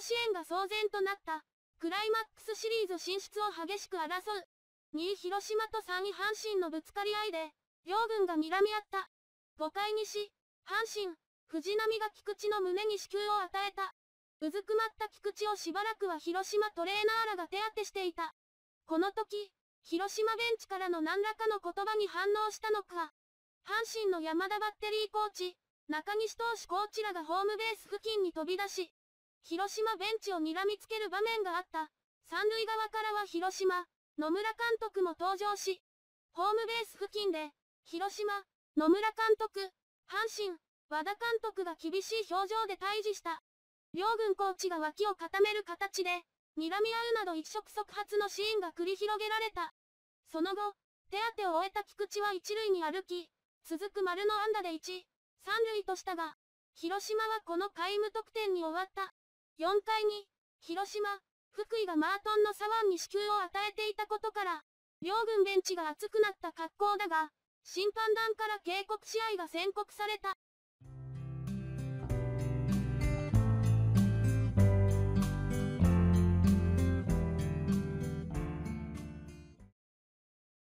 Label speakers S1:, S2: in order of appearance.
S1: 支援が騒然となった。クライマックスシリーズ進出を激しく争う。2位広島と3位阪神のぶつかり合いで、両軍が睨み合った。5回にし、阪神、藤波が菊池の胸に支給を与えた。うずくまった菊池をしばらくは広島トレーナーらが手当てしていた。この時、広島ベンチからの何らかの言葉に反応したのか。阪神の山田バッテリーコーチ、中西投手コーチらがホームベース付近に飛び出し、広島ベンチを睨みつける場面があった。三塁側からは広島、野村監督も登場し、ホームベース付近で、広島、野村監督、阪神、和田監督が厳しい表情で対峙した。両軍コーチが脇を固める形で、睨み合うなど一触即発のシーンが繰り広げられた。その後、手当を終えた菊池は一塁に歩き、続く丸の安打で1、三塁としたが、広島はこの回無得点に終わった。4階に、広島、福井がマートンの左腕に支給を与えていたことから、両軍ベンチが熱くなった格好だが、審判団から警告試合が宣告された。